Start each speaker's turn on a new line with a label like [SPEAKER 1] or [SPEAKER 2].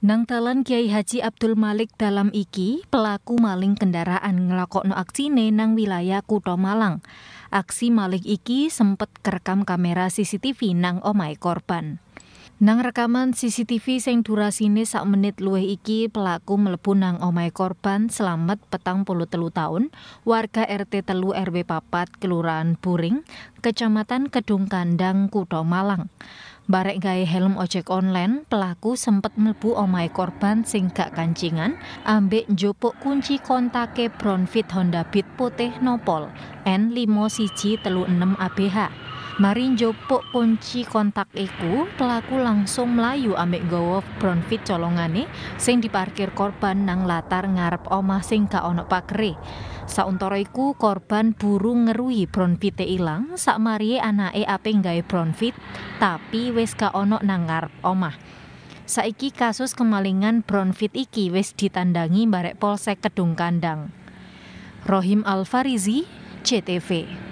[SPEAKER 1] Nang talan Kiai Haji Abdul Malik dalam iki, pelaku maling kendaraan ngelakokno aksine nang wilayah Kuto Malang. Aksi Malik iki sempat kerekam kamera CCTV nang omai korban. Nang rekaman CCTV sing durasine sak menit luwih iki pelaku mlebu nang omai korban selamat petang puluh telu tahun, warga RT telu RW papat Kelurahan Buring, Kecamatan Kedung Kandang, Kuto Malang. Barek gaya helm ojek online, pelaku sempat melebu omai korban sing gak kancingan, ambek jopok kunci kontake Brownfit Honda Beat putih nopol N5 siji telu 6 ABH. Marin jopok kunci kontak iku, pelaku langsung melayu ambek gawa bronfit colongane sing diparkir korban nang latar ngarep omah sing gak ono pakere. Sauntara iku korban ngerui ngeruhi bronfite ilang sakmariye anake ape nggawe bronfit tapi wis gak ono nang ngarep omah. Saiki kasus kemalingan bronfit iki wis ditandangi barek Polsek Kedung Kandang. Rohim Alfarizi, CTV.